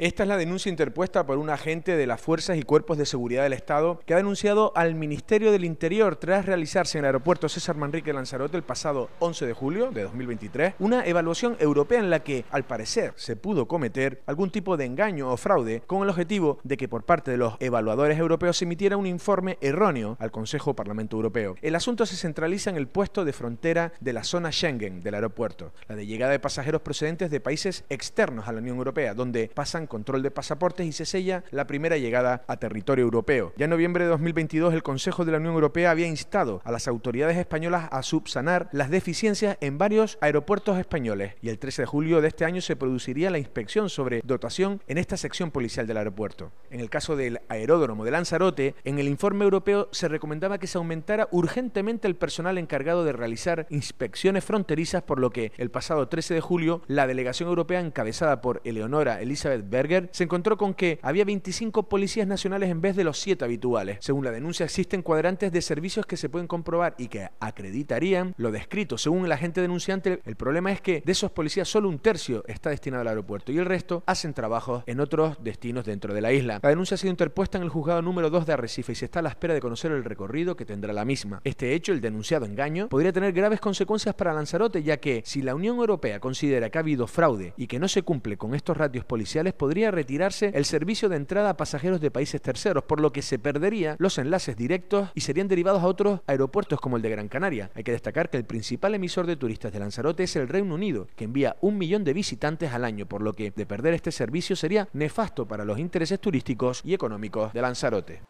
Esta es la denuncia interpuesta por un agente de las Fuerzas y Cuerpos de Seguridad del Estado que ha denunciado al Ministerio del Interior tras realizarse en el aeropuerto César Manrique Lanzarote el pasado 11 de julio de 2023 una evaluación europea en la que, al parecer, se pudo cometer algún tipo de engaño o fraude con el objetivo de que por parte de los evaluadores europeos se emitiera un informe erróneo al Consejo Parlamento Europeo. El asunto se centraliza en el puesto de frontera de la zona Schengen del aeropuerto, la de llegada de pasajeros procedentes de países externos a la Unión Europea, donde pasan control de pasaportes y se sella la primera llegada a territorio europeo. Ya en noviembre de 2022 el Consejo de la Unión Europea había instado a las autoridades españolas a subsanar las deficiencias en varios aeropuertos españoles y el 13 de julio de este año se produciría la inspección sobre dotación en esta sección policial del aeropuerto. En el caso del aeródromo de Lanzarote, en el informe europeo se recomendaba que se aumentara urgentemente el personal encargado de realizar inspecciones fronterizas, por lo que el pasado 13 de julio la delegación europea encabezada por Eleonora Elizabeth Berger se encontró con que había 25 policías nacionales en vez de los 7 habituales. Según la denuncia, existen cuadrantes de servicios que se pueden comprobar y que acreditarían lo descrito. Según el agente denunciante, el problema es que de esos policías solo un tercio está destinado al aeropuerto y el resto hacen trabajos en otros destinos dentro de la isla. La denuncia ha sido interpuesta en el juzgado número 2 de Arrecife y se está a la espera de conocer el recorrido que tendrá la misma. Este hecho, el denunciado engaño, podría tener graves consecuencias para Lanzarote, ya que si la Unión Europea considera que ha habido fraude y que no se cumple con estos ratios policiales, podría podría retirarse el servicio de entrada a pasajeros de países terceros, por lo que se perderían los enlaces directos y serían derivados a otros aeropuertos como el de Gran Canaria. Hay que destacar que el principal emisor de turistas de Lanzarote es el Reino Unido, que envía un millón de visitantes al año, por lo que de perder este servicio sería nefasto para los intereses turísticos y económicos de Lanzarote.